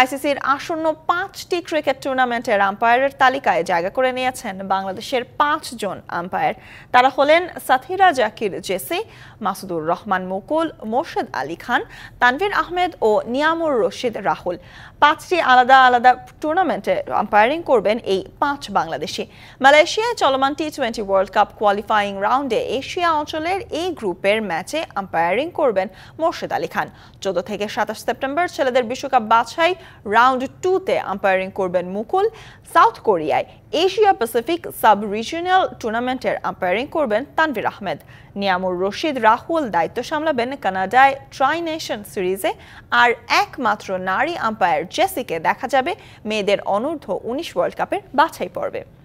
আইসিসির আসন্ন পাঁচটি ক্রিকেট টুর্নামেন্টের আম্পায়ারের তালিকায় জায়গা করে নিয়েছেন বাংলাদেশের পাঁচজন আম্পায়ার তারা হলেন সাথিরা জাকির জেসি মাসুদুর রহমান মুকুল মোর্শেদ আলী খান তানভীর আহমেদ ও নিয়ামুর রশিদ রাহুল পাঁচটি আলাদা আলাদা টুর্নামেন্টে আম্পায়ারিং করবেন এই পাঁচ বাংলাদেশি মালয়েশিয়ায় চলমান T twenty world cup qualifying রাউন্ডে এশিয়া অঞ্চলের এই গ্রুপের ম্যাচে আম্পায়ারিং করবেন মোর্শেদ আলী খান চোদ্দ থেকে সাতাশ সেপ্টেম্বর ছেলেদের বিশ্বকাপ বাছাই রাউন্ড টুতে আম্পায়ারিং করবেন মুকুল সাউথ কোরিয়ায় এশিয়া প্যাসিফিক সাব রিজিয়নাল টুর্নামেন্টের আম্পায়ারিং করবেন তানভীর আহমেদ নিয়ামুর রশিদ রাহুল দায়িত্ব সামলাবেন কানাডায় ট্রাই নেশন সিরিজে আর একমাত্র নারী আম্পায়ার জেসিকে দেখা যাবে মেয়েদের অনূর্ধ্ব উনিশ ওয়ার্ল্ড কাপের বাছাই পর্বে